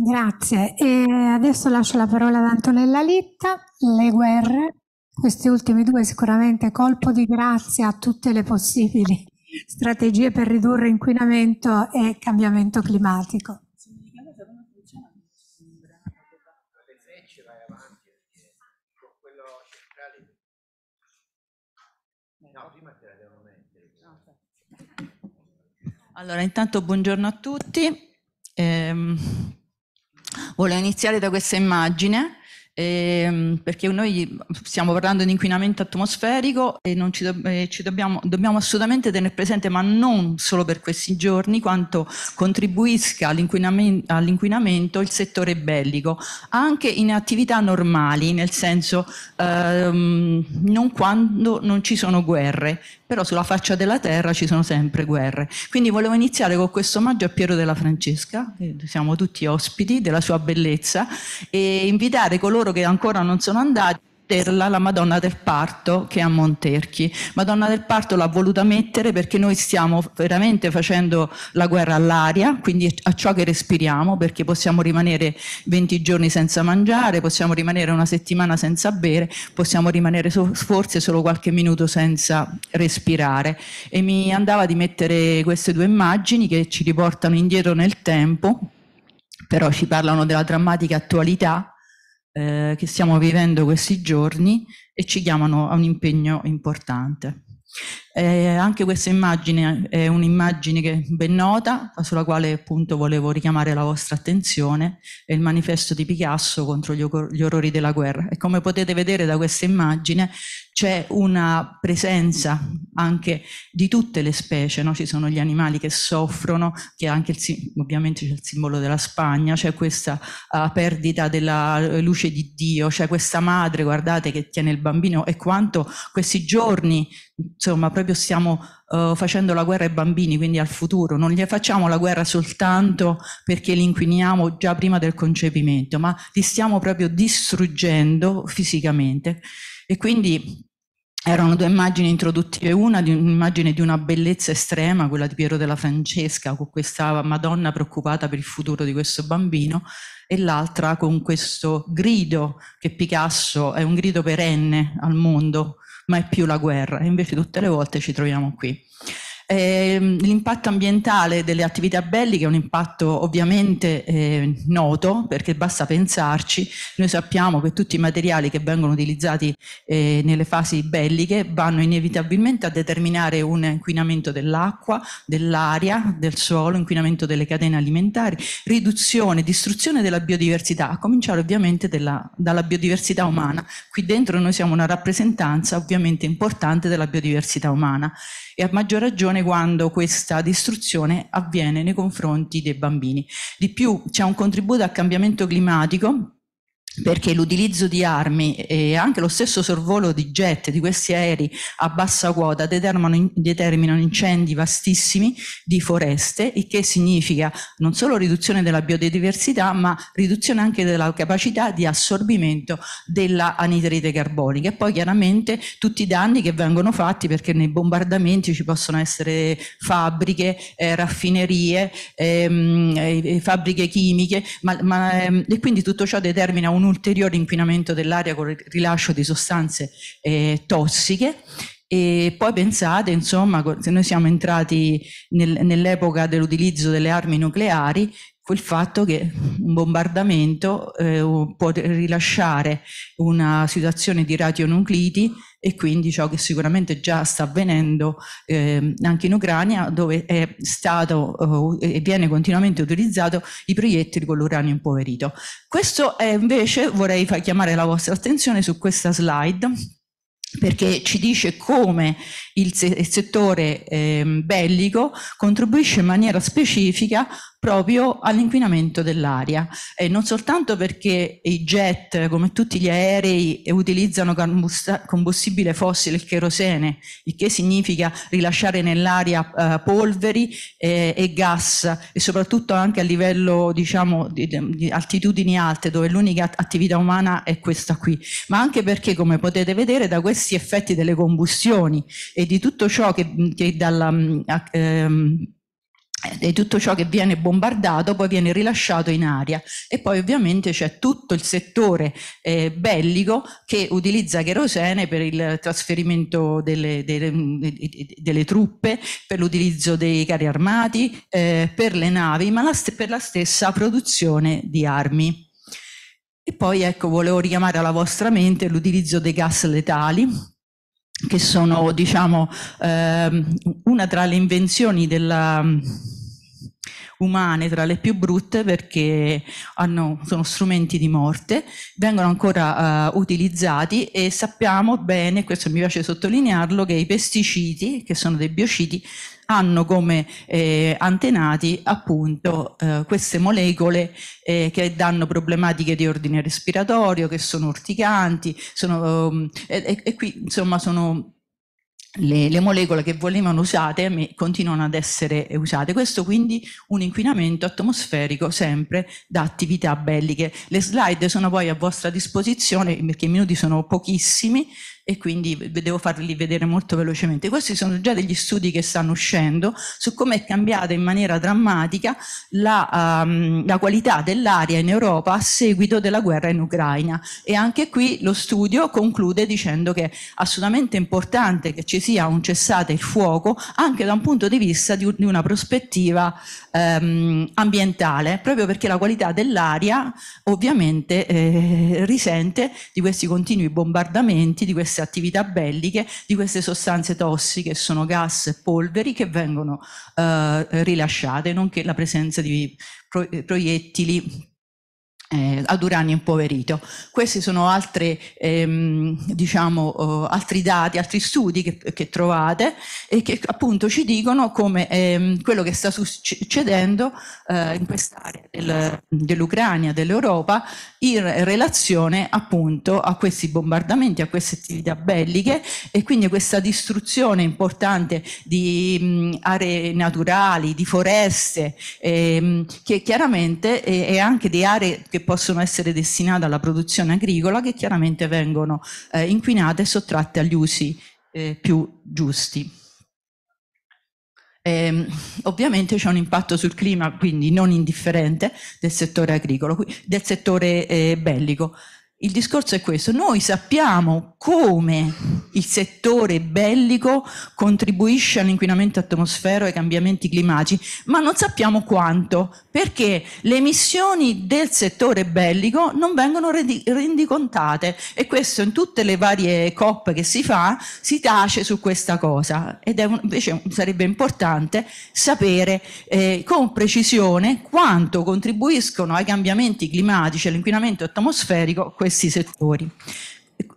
Grazie. E adesso lascio la parola ad Antonella Litta. Le guerre, questi ultimi due sicuramente colpo di grazia a tutte le possibili strategie per ridurre inquinamento e cambiamento climatico. Allora, intanto buongiorno a tutti. Eh, Volevo iniziare da questa immagine ehm, perché noi stiamo parlando di inquinamento atmosferico e non ci, do- eh, ci dobbiamo, dobbiamo, assolutamente tenere presente, ma non solo per questi giorni, quanto contribuisca all'inquinam- all'inquinamento il settore bellico, anche in attività normali, nel senso ehm, non quando non ci sono guerre, però sulla faccia della terra ci sono sempre guerre. Quindi volevo iniziare con questo omaggio a Piero della Francesca, siamo tutti ospiti della sua bellezza, e invitare coloro coloro che ancora non sono andati la Madonna del Parto che è a Monterchi. Madonna del Parto l'ha voluta mettere perché noi stiamo veramente facendo la guerra all'aria, quindi a ciò che respiriamo, perché possiamo rimanere 20 giorni senza mangiare, possiamo rimanere una settimana senza bere, possiamo rimanere so forse solo qualche minuto senza respirare. E mi andava di mettere queste due immagini che ci riportano indietro nel tempo, però ci parlano della drammatica attualità eh, che stiamo vivendo questi giorni e ci chiamano a un impegno importante. Eh, anche questa immagine è un'immagine che ben nota, sulla quale appunto volevo richiamare la vostra attenzione, è il manifesto di Picasso contro gli, gli orrori della guerra. E come potete vedere da questa immagine c'è una presenza anche di tutte le specie, no? ci sono gli animali che soffrono, che anche il, ovviamente c'è il simbolo della Spagna, c'è questa uh, perdita della eh, luce di Dio, c'è questa madre, guardate, che tiene il bambino e quanto questi giorni, insomma, proprio proprio stiamo uh, facendo la guerra ai bambini, quindi al futuro, non gli facciamo la guerra soltanto perché li inquiniamo già prima del concepimento, ma li stiamo proprio distruggendo fisicamente. E quindi erano due immagini introduttive, una di un'immagine di una bellezza estrema, quella di Piero della Francesca, con questa Madonna preoccupata per il futuro di questo bambino, e l'altra con questo grido che Picasso è un grido perenne al mondo, ma è più la guerra. E invece tutte le volte ci troviamo qui. Eh, l'impatto ambientale delle attività belliche è un impatto ovviamente eh, noto perché basta pensarci, noi sappiamo che tutti i materiali che vengono utilizzati eh, nelle fasi belliche vanno inevitabilmente a determinare un inquinamento dell'acqua, dell'aria, del suolo, inquinamento delle catene alimentari, riduzione, distruzione della biodiversità, a cominciare ovviamente della, dalla biodiversità umana. Qui dentro noi siamo una rappresentanza ovviamente importante della biodiversità umana e a maggior ragione quando questa distruzione avviene nei confronti dei bambini. Di più c'è un contributo al cambiamento climatico perché l'utilizzo di armi e anche lo stesso sorvolo di jet di questi aerei a bassa quota determinano, determinano incendi vastissimi di foreste, il che significa non solo riduzione della biodiversità, ma riduzione anche della capacità di assorbimento della anidride carbonica e poi chiaramente tutti i danni che vengono fatti perché nei bombardamenti ci possono essere fabbriche, eh, raffinerie, ehm, eh, fabbriche chimiche, ma, ma, ehm, e quindi tutto ciò determina un ulteriore inquinamento dell'aria con il rilascio di sostanze eh, tossiche e poi pensate, insomma, se noi siamo entrati nel, nell'epoca dell'utilizzo delle armi nucleari, il fatto che un bombardamento eh, può rilasciare una situazione di radionucliti e quindi ciò che sicuramente già sta avvenendo eh, anche in Ucraina dove è stato eh, e viene continuamente utilizzato i proiettili con l'uranio impoverito. Questo è invece, vorrei chiamare la vostra attenzione su questa slide perché ci dice come il, il settore eh, bellico contribuisce in maniera specifica proprio all'inquinamento dell'aria, e non soltanto perché i jet, come tutti gli aerei, utilizzano combustibile fossile, il cherosene, il che significa rilasciare nell'aria eh, polveri eh, e gas e soprattutto anche a livello diciamo, di, di altitudini alte dove l'unica attività umana è questa qui, ma anche perché come potete vedere da questi effetti delle combustioni e di tutto ciò che, che dalla... Mm, ehm, eh, di tutto ciò che viene bombardato poi viene rilasciato in aria e poi ovviamente c'è tutto il settore eh, bellico che utilizza cherosene per il trasferimento delle, delle, mm, delle truppe, per l'utilizzo dei carri armati, eh, per le navi, ma la per la stessa produzione di armi. E poi ecco, volevo richiamare alla vostra mente l'utilizzo dei gas letali, che sono diciamo, eh, una tra le invenzioni della, umane tra le più brutte perché hanno, sono strumenti di morte, vengono ancora uh, utilizzati e sappiamo bene, questo mi piace sottolinearlo, che i pesticidi, che sono dei biocidi, hanno come eh, antenati appunto eh, queste molecole eh, che danno problematiche di ordine respiratorio, che sono urticanti, sono, um, e, e qui insomma sono le, le, molecole che volevano usate continuano ad essere usate. Questo quindi un inquinamento atmosferico sempre da attività belliche. Le slide sono poi a vostra disposizione perché i minuti sono pochissimi, e quindi devo farli vedere molto velocemente. Questi sono già degli studi che stanno uscendo su come è cambiata in maniera drammatica la, um, la qualità dell'aria in Europa a seguito della guerra in Ucraina e anche qui lo studio conclude dicendo che è assolutamente importante che ci sia un cessate il fuoco anche da un punto di vista di, di una prospettiva um, ambientale, proprio perché la qualità dell'aria ovviamente eh, risente di questi continui bombardamenti, di queste diverse attività belliche di queste sostanze tossiche, sono gas e polveri che vengono eh, rilasciate, nonché la presenza di proiettili eh, ad uranio impoverito. Questi sono altre, ehm, diciamo, eh, altri dati, altri studi che, che, trovate e che appunto ci dicono come ehm, quello che sta succedendo eh, in quest'area del, dell'Ucraina, dell'Europa, in relazione appunto a questi bombardamenti, a queste attività belliche e quindi questa distruzione importante di mh, aree naturali, di foreste, ehm, che chiaramente è, è anche di aree che che possono essere destinate alla produzione agricola che chiaramente vengono eh, inquinate e sottratte agli usi eh, più giusti. E, ehm, ovviamente c'è un impatto sul clima, quindi non indifferente, del settore agricolo, del settore eh, bellico. Il discorso è questo, noi sappiamo come il settore bellico contribuisce all'inquinamento atmosfero e ai cambiamenti climatici, ma non sappiamo quanto, perché le emissioni del settore bellico non vengono rendicontate e questo in tutte le varie COP che si fa si tace su questa cosa ed un, invece sarebbe importante sapere eh, con precisione quanto contribuiscono ai cambiamenti climatici e all'inquinamento atmosferico questi settori.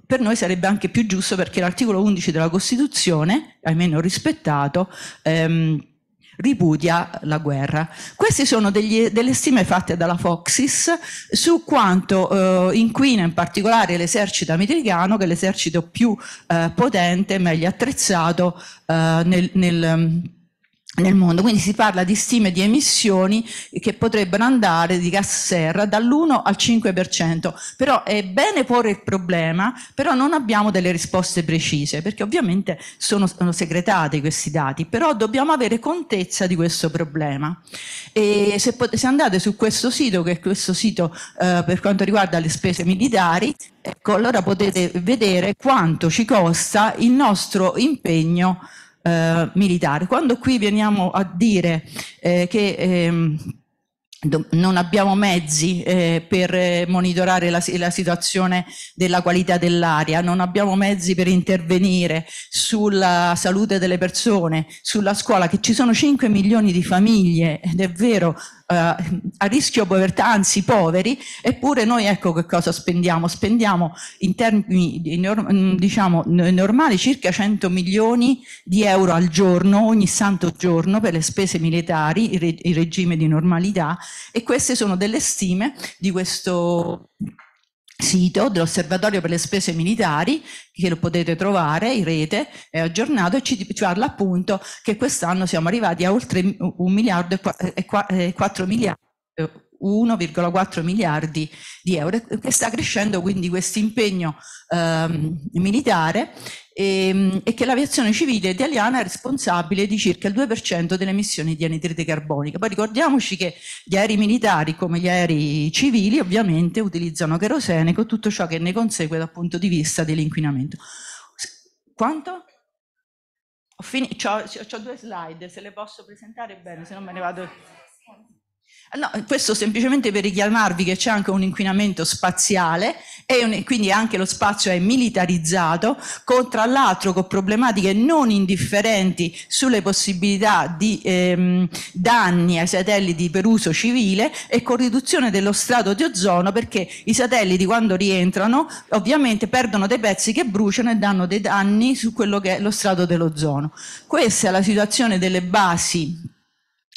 Per noi sarebbe anche più giusto perché l'articolo 11 della Costituzione, almeno rispettato, ehm, ripudia la guerra. Queste sono degli, delle stime fatte dalla Foxis su quanto eh, inquina in particolare l'esercito americano, che è l'esercito più eh, potente, meglio attrezzato eh, nel, nel nel mondo, quindi si parla di stime di emissioni che potrebbero andare di gas serra dall'1 al 5%, però è bene porre il problema, però non abbiamo delle risposte precise, perché ovviamente sono, sono segretati questi dati, però dobbiamo avere contezza di questo problema. E se, se andate su questo sito, che è questo sito eh, per quanto riguarda le spese militari, ecco, allora potete vedere quanto ci costa il nostro impegno eh, militare. Quando qui veniamo a dire eh, che ehm, non abbiamo mezzi eh, per eh, monitorare la, la, situazione della qualità dell'aria, non abbiamo mezzi per intervenire sulla salute delle persone, sulla scuola, che ci sono 5 milioni di famiglie ed è vero, eh, a rischio povertà, anzi poveri, eppure noi ecco che cosa spendiamo, spendiamo in termini mm, diciamo, normali circa 100 milioni di euro al giorno, ogni santo giorno per le spese militari, il, regime di normalità e queste sono delle stime di questo sito dell'osservatorio per le spese militari che lo potete trovare in rete è aggiornato e ci parla appunto che quest'anno siamo arrivati a oltre 1 miliardo e 4 miliardi 1,4 miliardi di euro che sta crescendo quindi questo impegno ehm, militare e, ehm, e, che l'aviazione civile italiana è responsabile di circa il 2% delle emissioni di anidride carbonica. Poi ricordiamoci che gli aerei militari come gli aerei civili ovviamente utilizzano cherosene con tutto ciò che ne consegue dal punto di vista dell'inquinamento. Quanto? Ho, ho, ho due slide, se le posso presentare bene, se no me ne vado... No, questo semplicemente per richiamarvi che c'è anche un inquinamento spaziale e un, quindi anche lo spazio è militarizzato, con, tra l'altro con problematiche non indifferenti sulle possibilità di ehm, danni ai satelliti per uso civile e con riduzione dello strato di ozono perché i satelliti quando rientrano ovviamente perdono dei pezzi che bruciano e danno dei danni su quello che è lo strato dell'ozono. Questa è la situazione delle basi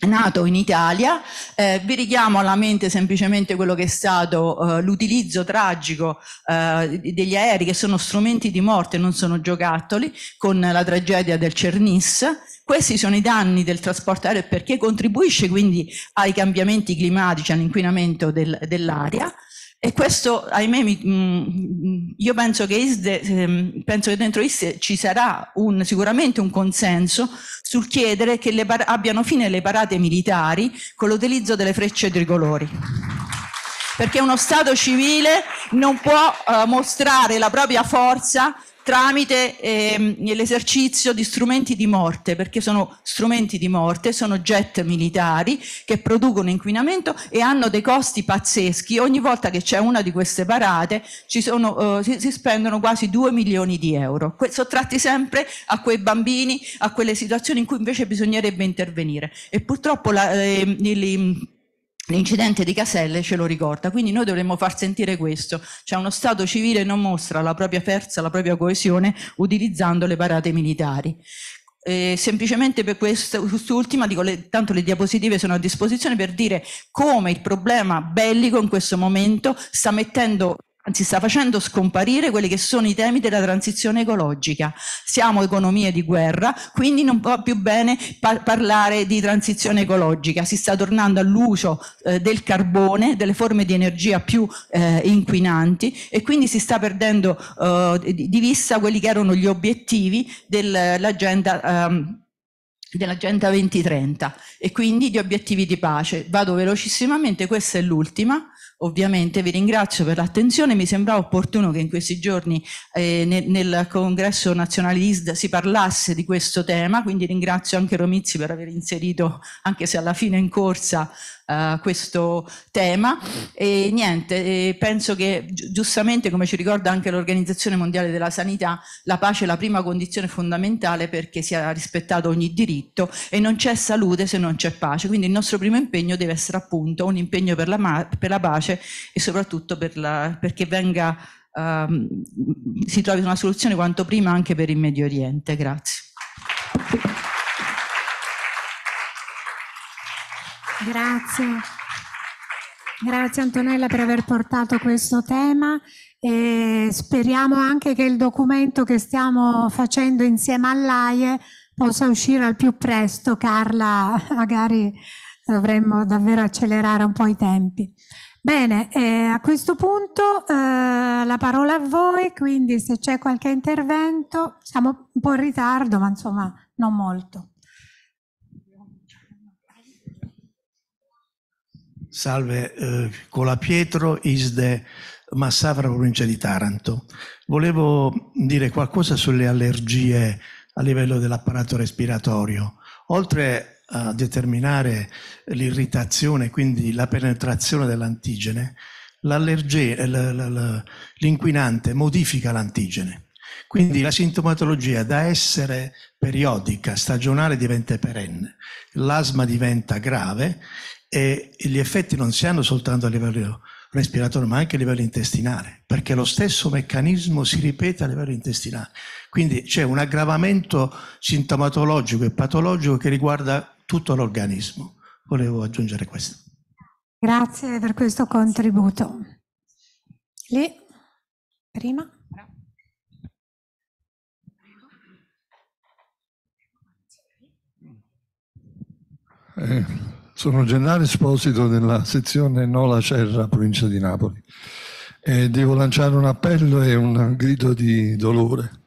nato in Italia, eh, vi richiamo alla mente semplicemente quello che è stato eh, l'utilizzo tragico eh, degli aerei che sono strumenti di morte, non sono giocattoli, con la tragedia del Cernis, questi sono i danni del trasporto aereo perché contribuisce quindi ai cambiamenti climatici, all'inquinamento del, dell'aria e questo, ahimè, mi, mm, io penso che, ISDE, ehm, penso che dentro ISDE ci sarà un, sicuramente un consenso sul chiedere che le, abbiano fine le parate militari con l'utilizzo delle frecce tricolori. Perché uno Stato civile non può eh, mostrare la propria forza tramite ehm, l'esercizio di strumenti di morte, perché sono strumenti di morte, sono jet militari che producono inquinamento e hanno dei costi pazzeschi. Ogni volta che c'è una di queste parate sono, eh, si, si, spendono quasi 2 milioni di euro, que sottratti sempre a quei bambini, a quelle situazioni in cui invece bisognerebbe intervenire. E purtroppo la, eh, il, L'incidente di Caselle ce lo ricorda, quindi noi dovremmo far sentire questo, cioè uno Stato civile non mostra la propria forza, la propria coesione utilizzando le parate militari. Eh, semplicemente per quest'ultima, dico, tanto le diapositive sono a disposizione per dire come il problema bellico in questo momento sta mettendo anzi sta facendo scomparire quelli che sono i temi della transizione ecologica. Siamo economie di guerra, quindi non va più bene par parlare di transizione ecologica, si sta tornando all'uso eh, del carbone, delle forme di energia più eh, inquinanti e quindi si sta perdendo eh, di vista quelli che erano gli obiettivi dell'agenda ehm, dell'agenda 2030 e quindi gli obiettivi di pace. Vado velocissimamente, questa è l'ultima. Ovviamente vi ringrazio per l'attenzione, mi sembrava opportuno che in questi giorni eh, nel, nel, congresso nazionale ISDA si parlasse di questo tema, quindi ringrazio anche Romizzi per aver inserito, anche se alla fine in corsa, eh, questo tema. E niente, penso che giustamente, come ci ricorda anche l'Organizzazione Mondiale della Sanità, la pace è la prima condizione fondamentale perché sia rispettato ogni diritto e non c'è salute se non c'è pace. Quindi il nostro primo impegno deve essere appunto un impegno per la, per la pace pace e soprattutto per la, perché venga, um, si trovi una soluzione quanto prima anche per il Medio Oriente. Grazie. Grazie. Grazie Antonella per aver portato questo tema e speriamo anche che il documento che stiamo facendo insieme all'AIE possa uscire al più presto. Carla, magari dovremmo davvero accelerare un po' i tempi. Bene, eh, a questo punto eh, la parola a voi, quindi se c'è qualche intervento, siamo un po' in ritardo, ma insomma non molto. Salve, eh, Cola Pietro, ISDE Massafra, provincia di Taranto. Volevo dire qualcosa sulle allergie a livello dell'apparato respiratorio. Oltre a determinare l'irritazione, quindi la penetrazione dell'antigene, eh, l'inquinante modifica l'antigene. Quindi la sintomatologia da essere periodica, stagionale, diventa perenne. L'asma diventa grave e gli effetti non si hanno soltanto a livello respiratorio ma anche a livello intestinale, perché lo stesso meccanismo si ripete a livello intestinale. Quindi c'è un aggravamento sintomatologico e patologico che riguarda tutto l'organismo. Volevo aggiungere questo. Grazie per questo contributo. Lì, prima. Eh, sono Gennaro Esposito della sezione Nola Cerra, provincia di Napoli. E eh, devo lanciare un appello e un grido di dolore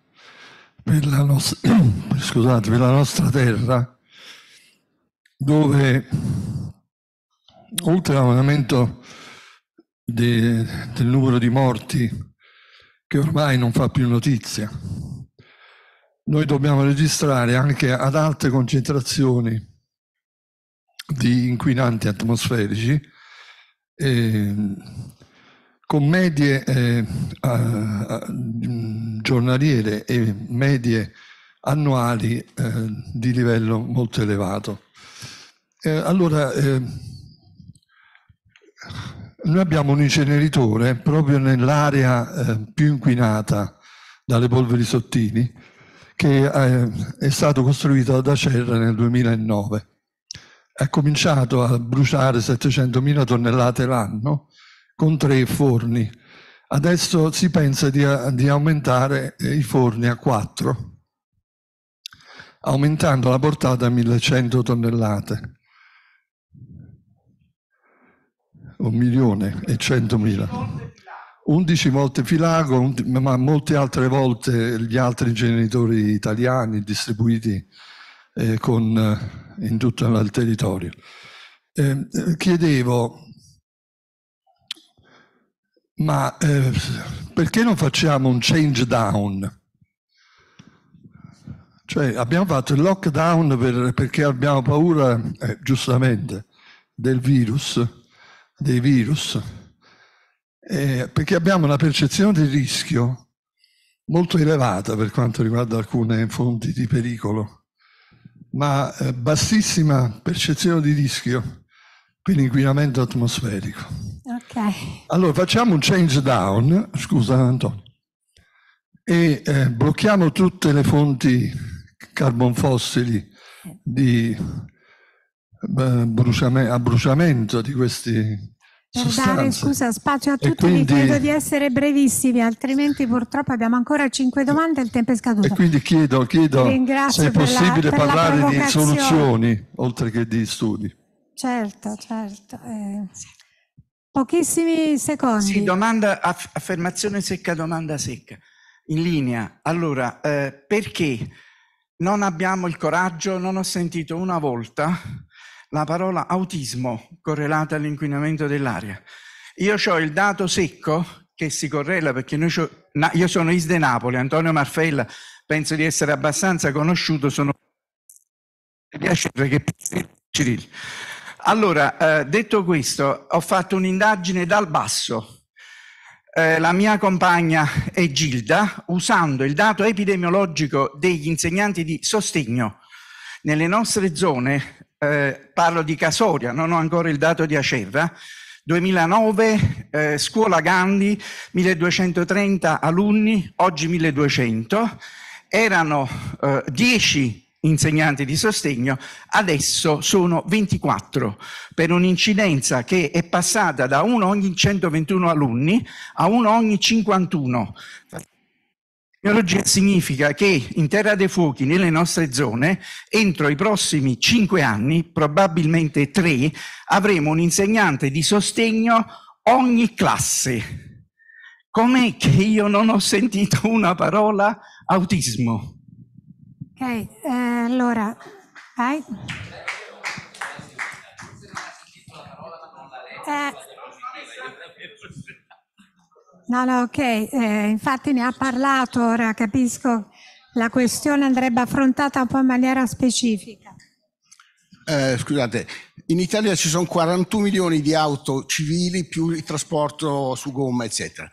per la, no- scusate, per la nostra terra dove oltre all'aumento de, del numero di morti che ormai non fa più notizia, noi dobbiamo registrare anche ad alte concentrazioni di inquinanti atmosferici eh, con medie eh, a, giornaliere e medie annuali eh, di livello molto elevato. Eh, allora, eh, noi abbiamo un inceneritore proprio nell'area eh, più inquinata dalle polveri sottili che eh, è stato costruito da Cerra nel 2009. Ha cominciato a bruciare 700.000 tonnellate l'anno con tre forni. Adesso si pensa di, di aumentare eh, i forni a quattro aumentando la portata a 1100 tonnellate. un milione e centomila. Undici volte Filago, ma molte altre volte gli altri genitori italiani distribuiti eh, con, eh, in tutto il territorio. Ehm, eh, chiedevo, ma eh, perché non facciamo un change down? Cioè abbiamo fatto il lockdown per, perché abbiamo paura, eh, giustamente, del virus dei virus, eh, perché abbiamo una percezione di rischio molto elevata per quanto riguarda alcune fonti di pericolo, ma eh, bassissima percezione di rischio per l'inquinamento atmosferico. Okay. Allora facciamo un change down, scusa Antonio, e eh, blocchiamo tutte le fonti carbon fossili di eh, bruciame, a bruciamento di questi per dare scusa spazio a tutti, quindi, vi chiedo di essere brevissimi, altrimenti purtroppo abbiamo ancora cinque domande e il tempo è scaduto. E quindi chiedo, chiedo se è possibile la, parlare di soluzioni oltre che di studi. Certo, certo. Eh, pochissimi secondi. Sì, domanda, aff affermazione secca, domanda secca. In linea, allora, eh, perché non abbiamo il coraggio, non ho sentito una volta, la parola autismo correlata all'inquinamento dell'aria. Io ho il dato secco che si correla perché io sono Is de Napoli, Antonio Marfella, penso di essere abbastanza conosciuto, sono Allora, eh, detto questo, ho fatto un'indagine dal basso. Eh, la mia compagna è Gilda, usando il dato epidemiologico degli insegnanti di sostegno nelle nostre zone eh, parlo di Casoria, non ho ancora il dato di Acerra, 2009, eh, scuola Gandhi, 1230 alunni, oggi 1200, erano eh, 10 insegnanti di sostegno, adesso sono 24 per un'incidenza che è passata da 1 ogni 121 alunni a 1 ogni 51. Geologia significa che in Terra dei Fuochi, nelle nostre zone, entro i prossimi cinque anni, probabilmente tre, avremo un insegnante di sostegno ogni classe. Com'è che io non ho sentito una parola autismo? Ok, eh, allora, vai. Eh, No, no, ok, eh, infatti ne ha parlato ora, capisco, la questione andrebbe affrontata un po' in maniera specifica. Eh, scusate, in Italia ci sono 41 milioni di auto civili più il trasporto su gomma, eccetera.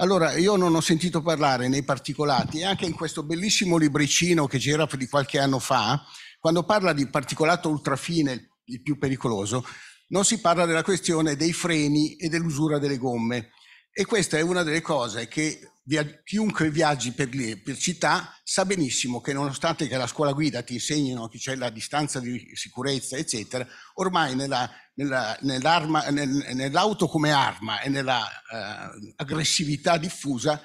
Allora, io non ho sentito parlare nei particolati, anche in questo bellissimo libricino che c'era di qualche anno fa, quando parla di particolato ultrafine, il più pericoloso, non si parla della questione dei freni e dell'usura delle gomme. E questa è una delle cose che chiunque viaggi per, lì, per città sa benissimo che nonostante che alla scuola guida ti insegnino che c'è la distanza di sicurezza, eccetera, ormai nella, nella, nel, nell'auto come arma e nell'aggressività eh, diffusa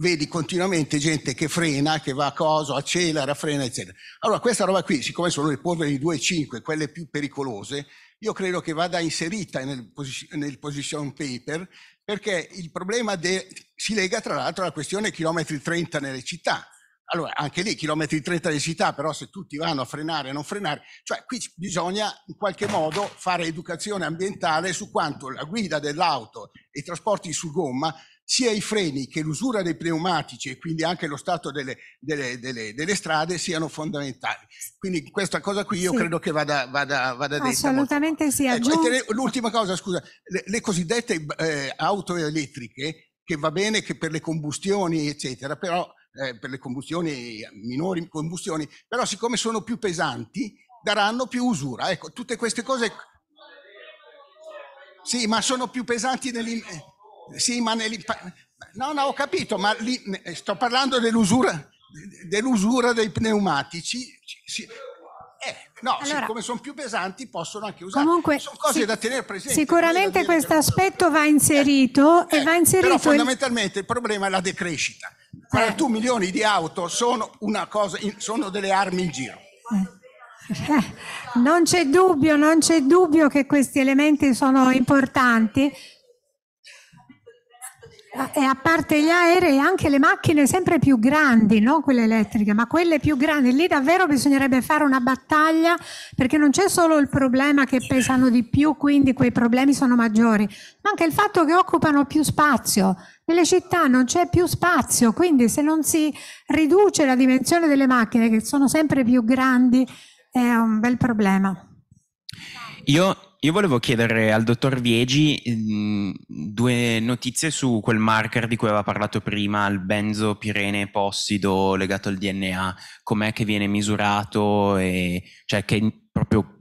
vedi continuamente gente che frena, che va a coso, accelera, frena, eccetera. Allora questa roba qui, siccome sono le polveri 2,5, quelle più pericolose, io credo che vada inserita nel, position paper perché il problema de... si lega tra l'altro alla questione chilometri 30 nelle città. Allora, anche lì chilometri 30 nelle città, però se tutti vanno a frenare e non frenare, cioè qui bisogna in qualche modo fare educazione ambientale su quanto la guida dell'auto e i trasporti su gomma sia i freni che l'usura dei pneumatici e quindi anche lo stato delle, delle, delle, delle strade siano fondamentali. Quindi questa cosa qui io sì. credo che vada, vada, vada detta. Assolutamente molto. sì. Eh, aggiungo... aggiung- l'ultima cosa, scusa, le, le cosiddette eh, auto elettriche, che va bene che per le combustioni, eccetera, però eh, per le combustioni, minori combustioni, però siccome sono più pesanti daranno più usura. Ecco, tutte queste cose... Sì, ma sono più pesanti nell'in... Eh. Sì, ma nel, No, no, ho capito, ma lì, eh, sto parlando dell'usura, dell'usura dei pneumatici. Sì. Eh, no, allora, siccome sono più pesanti possono anche usare. Comunque, sono cose sì, da tenere presente. Sicuramente questo aspetto va inserito eh, e va eh, inserito. Però fondamentalmente il... il problema è la decrescita. 41 eh. milioni di auto sono, cosa, sono delle armi in giro. Eh. Non c'è dubbio, non c'è dubbio che questi elementi sono importanti. Eh, e a parte gli aerei, anche le macchine sempre più grandi, non quelle elettriche, ma quelle più grandi, lì davvero bisognerebbe fare una battaglia perché non c'è solo il problema che pesano di più, quindi quei problemi sono maggiori, ma anche il fatto che occupano più spazio. Nelle città non c'è più spazio, quindi se non si riduce la dimensione delle macchine, che sono sempre più grandi, è un bel problema. Io io volevo chiedere al dottor Viegi mh, mm, due notizie su quel marker di cui aveva parlato prima, il benzopirene possido legato al DNA, com'è che viene misurato e cioè che proprio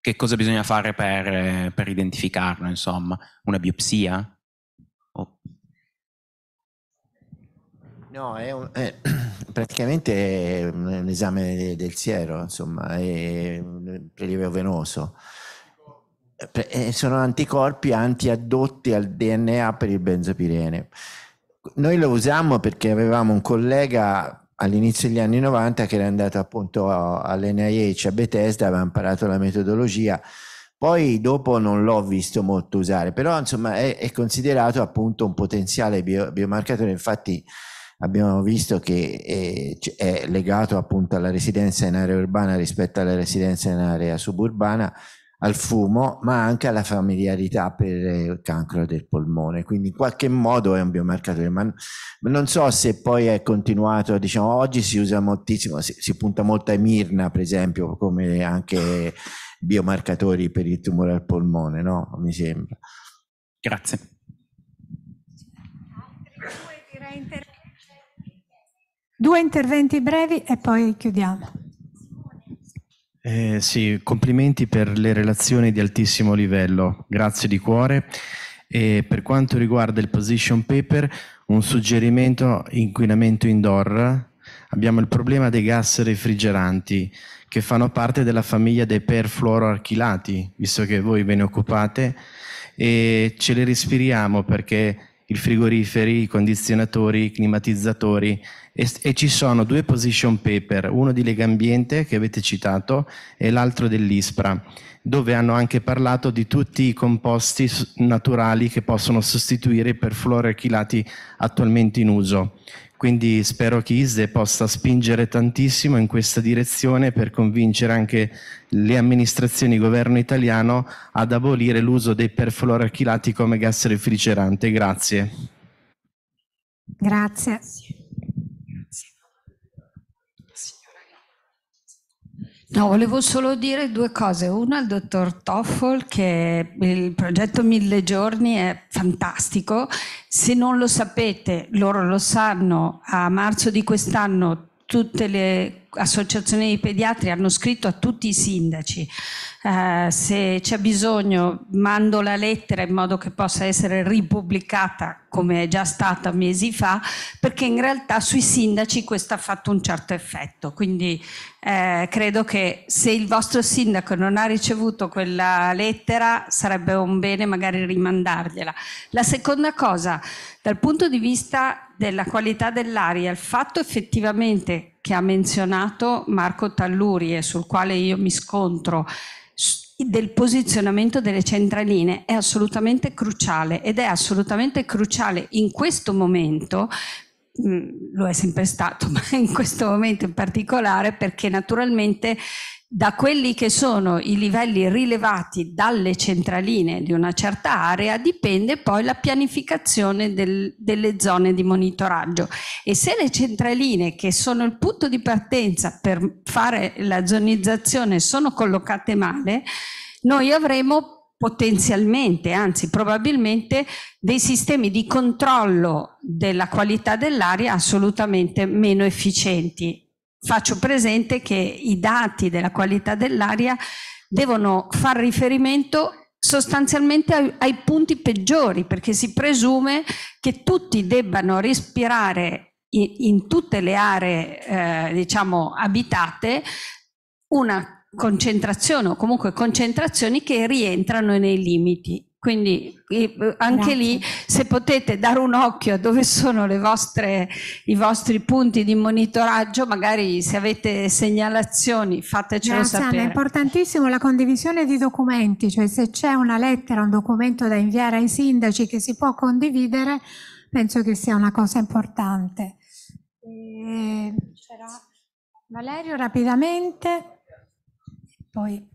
che cosa bisogna fare per, per identificarlo, insomma, una biopsia? Oh. No, è, un, è praticamente è un esame del siero, insomma, è un prelievo venoso. Eh, sono anticorpi antiaddotti al DNA per il benzopirene. Noi lo usiamo perché avevamo un collega all'inizio degli anni 90 che era andato appunto all'NIH a Bethesda, aveva imparato la metodologia, poi dopo non l'ho visto molto usare, però insomma è, è considerato appunto un potenziale bio, biomarcatore, infatti abbiamo visto che è, eh, è legato appunto alla residenza in area urbana rispetto alla residenza in area suburbana, al fumo, ma anche alla familiarità per il cancro del polmone. Quindi in qualche modo è un biomarcatore, ma non so se poi è continuato, diciamo, oggi si usa moltissimo, si, si punta molto ai Mirna, per esempio, come anche biomarcatori per il tumore al polmone, no? Mi sembra. Grazie. Due interventi brevi e poi chiudiamo. Eh, sì, complimenti per le relazioni di altissimo livello, grazie di cuore. E per quanto riguarda il position paper, un suggerimento inquinamento indoor. Abbiamo il problema dei gas refrigeranti che fanno parte della famiglia dei perfluoroarchilati, visto che voi ve ne occupate, e ce li respiriamo perché i frigoriferi, i condizionatori, i climatizzatori e, e, ci sono due position paper, uno di Lega Ambiente che avete citato e l'altro dell'ISPRA, dove hanno anche parlato di tutti i composti naturali che possono sostituire i perfluorochilati attualmente in uso. Quindi spero che ISDE possa spingere tantissimo in questa direzione per convincere anche le amministrazioni, il governo italiano ad abolire l'uso dei perfluoroachilati come gas refrigerante. Grazie. Grazie. No, volevo solo dire due cose. Una al dottor Toffol che il progetto Mille Giorni è fantastico. Se non lo sapete, loro lo sanno, a marzo di quest'anno tutte le associazioni di pediatri hanno scritto a tutti i sindaci, eh, se c'è bisogno mando la lettera in modo che possa essere ripubblicata come è già stata mesi fa, perché in realtà sui sindaci questo ha fatto un certo effetto. Quindi eh, credo che se il vostro sindaco non ha ricevuto quella lettera sarebbe un bene magari rimandargliela. La seconda cosa, dal punto di vista della qualità dell'aria, il fatto effettivamente che ha menzionato Marco Talluri e sul quale io mi scontro del posizionamento delle centraline è assolutamente cruciale ed è assolutamente cruciale in questo momento mm, lo è sempre stato, ma in questo momento in particolare perché naturalmente da quelli che sono i livelli rilevati dalle centraline di una certa area dipende poi la pianificazione del, delle zone di monitoraggio e se le centraline che sono il punto di partenza per fare la zonizzazione sono collocate male, noi avremo potenzialmente, anzi probabilmente, dei sistemi di controllo della qualità dell'aria assolutamente meno efficienti faccio presente che i dati della qualità dell'aria devono far riferimento sostanzialmente ai, ai, punti peggiori, perché si presume che tutti debbano respirare in, in tutte le aree, eh, diciamo, abitate una concentrazione o comunque concentrazioni che rientrano nei limiti. Quindi anche Grazie. lì, se potete dare un occhio a dove sono vostre, i vostri punti di monitoraggio, magari se avete segnalazioni fatecelo Grazie, sapere. Anna, è importantissimo la condivisione di documenti, cioè se c'è una lettera, un documento da inviare ai sindaci che si può condividere, penso che sia una cosa importante. E... Valerio rapidamente, poi...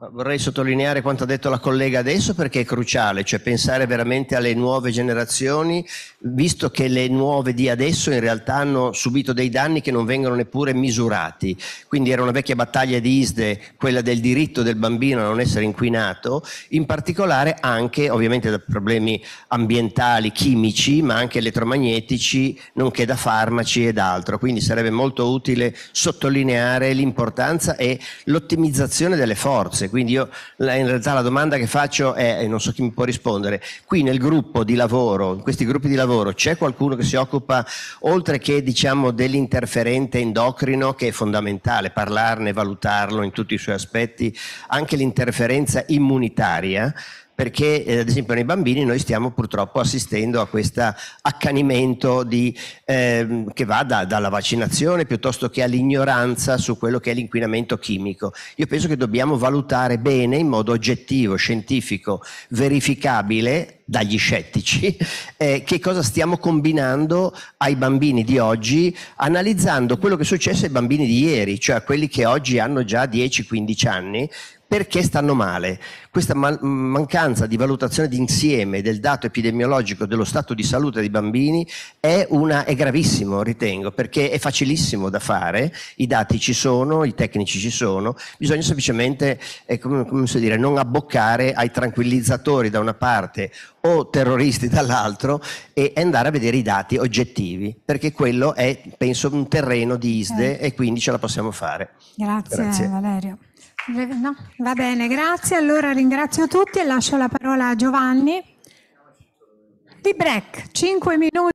Vorrei sottolineare quanto ha detto la collega adesso perché è cruciale, cioè pensare veramente alle nuove generazioni, visto che le nuove di adesso in realtà hanno subito dei danni che non vengono neppure misurati. Quindi era una vecchia battaglia di ISDE, quella del diritto del bambino a non essere inquinato, in particolare anche ovviamente da problemi ambientali, chimici, ma anche elettromagnetici, nonché da farmaci ed altro. Quindi sarebbe molto utile sottolineare l'importanza e l'ottimizzazione delle forze quindi io in realtà la domanda che faccio è, e non so chi mi può rispondere, qui nel gruppo di lavoro, in questi gruppi di lavoro, c'è qualcuno che si occupa, oltre che diciamo, dell'interferente endocrino, che è fondamentale parlarne, valutarlo in tutti i suoi aspetti, anche l'interferenza immunitaria? perché eh, ad esempio nei bambini noi stiamo purtroppo assistendo a questo accanimento di, eh, che va da, dalla vaccinazione piuttosto che all'ignoranza su quello che è l'inquinamento chimico. Io penso che dobbiamo valutare bene in modo oggettivo, scientifico, verificabile dagli scettici, eh, che cosa stiamo combinando ai bambini di oggi, analizzando quello che è successo ai bambini di ieri, cioè a quelli che oggi hanno già 10-15 anni, perché stanno male. Questa mancanza di valutazione d'insieme del dato epidemiologico dello stato di salute dei bambini è, una, è gravissimo, ritengo, perché è facilissimo da fare, i dati ci sono, i tecnici ci sono, bisogna semplicemente eh, come, come so dire, non abboccare ai tranquillizzatori da una parte o terroristi dall'altro e andare a vedere i dati oggettivi, perché quello è, penso, un terreno di ISDE eh. e quindi ce la possiamo fare. Grazie, Grazie. Valerio. No, va bene, grazie. Allora ringrazio tutti e lascio la parola a Giovanni. Di break, 5 minuti.